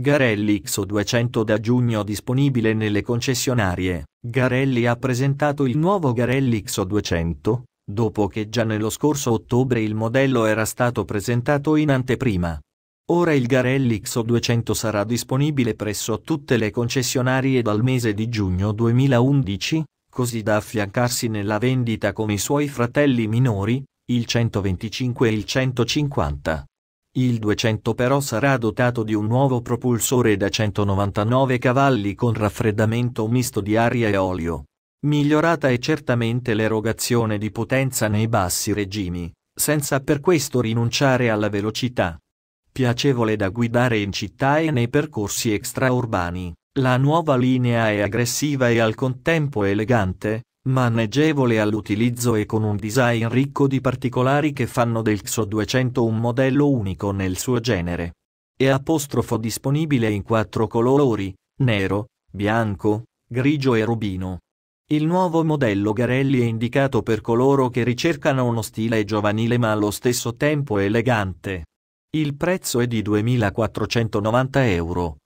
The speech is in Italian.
Garelli XO200 da giugno disponibile nelle concessionarie. Garelli ha presentato il nuovo Garelli XO200, dopo che già nello scorso ottobre il modello era stato presentato in anteprima. Ora il Garelli XO200 sarà disponibile presso tutte le concessionarie dal mese di giugno 2011, così da affiancarsi nella vendita come i suoi fratelli minori, il 125 e il 150. Il 200 però sarà dotato di un nuovo propulsore da 199 cavalli con raffreddamento misto di aria e olio. Migliorata è certamente l'erogazione di potenza nei bassi regimi, senza per questo rinunciare alla velocità. Piacevole da guidare in città e nei percorsi extraurbani, la nuova linea è aggressiva e al contempo elegante, maneggevole all'utilizzo e con un design ricco di particolari che fanno del XO 200 un modello unico nel suo genere. È apostrofo disponibile in quattro colori, nero, bianco, grigio e rubino. Il nuovo modello Garelli è indicato per coloro che ricercano uno stile giovanile ma allo stesso tempo elegante. Il prezzo è di 2.490 euro.